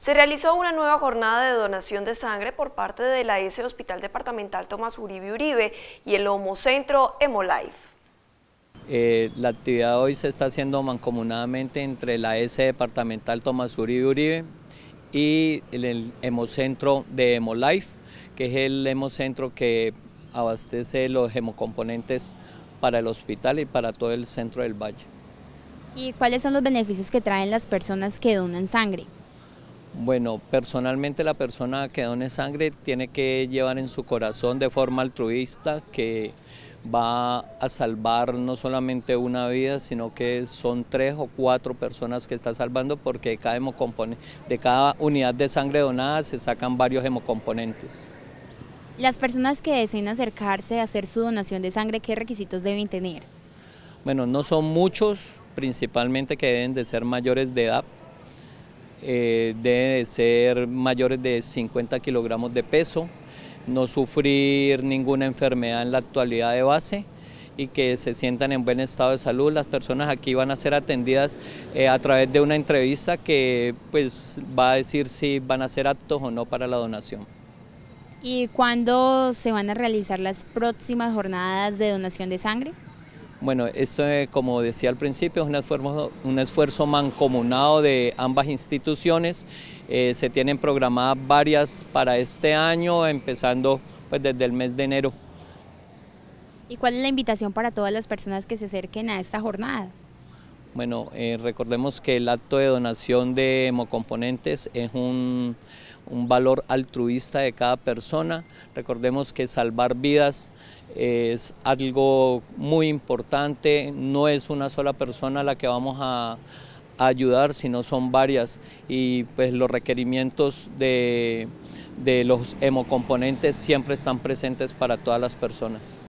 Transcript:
Se realizó una nueva jornada de donación de sangre por parte de la S Hospital Departamental Tomás Uribe Uribe y el Homocentro Hemolife. Eh, la actividad hoy se está haciendo mancomunadamente entre la S Departamental Tomás Uribe Uribe y el Hemocentro de Hemolife, que es el Hemocentro que abastece los hemocomponentes para el hospital y para todo el centro del valle. ¿Y cuáles son los beneficios que traen las personas que donan sangre? Bueno, personalmente la persona que done sangre tiene que llevar en su corazón de forma altruista que va a salvar no solamente una vida, sino que son tres o cuatro personas que está salvando porque de cada, de cada unidad de sangre donada se sacan varios hemocomponentes. Las personas que deseen acercarse a hacer su donación de sangre, ¿qué requisitos deben tener? Bueno, no son muchos, principalmente que deben de ser mayores de edad, eh, deben ser mayores de 50 kilogramos de peso, no sufrir ninguna enfermedad en la actualidad de base y que se sientan en buen estado de salud. Las personas aquí van a ser atendidas eh, a través de una entrevista que pues, va a decir si van a ser aptos o no para la donación. ¿Y cuándo se van a realizar las próximas jornadas de donación de sangre? Bueno, esto, eh, como decía al principio, es un esfuerzo, mancomunado de ambas instituciones. Eh, se tienen programadas varias para este año, empezando pues, desde el mes de enero. ¿Y cuál es la invitación para todas las personas que se acerquen a esta jornada? Bueno, eh, recordemos que el acto de donación de hemocomponentes es un, valor altruista de cada persona. Recordemos que salvar vidas es algo muy importante, no es una sola persona la que vamos a, ayudar, sino son varias y pues los requerimientos de, de los hemocomponentes siempre están presentes para todas las personas.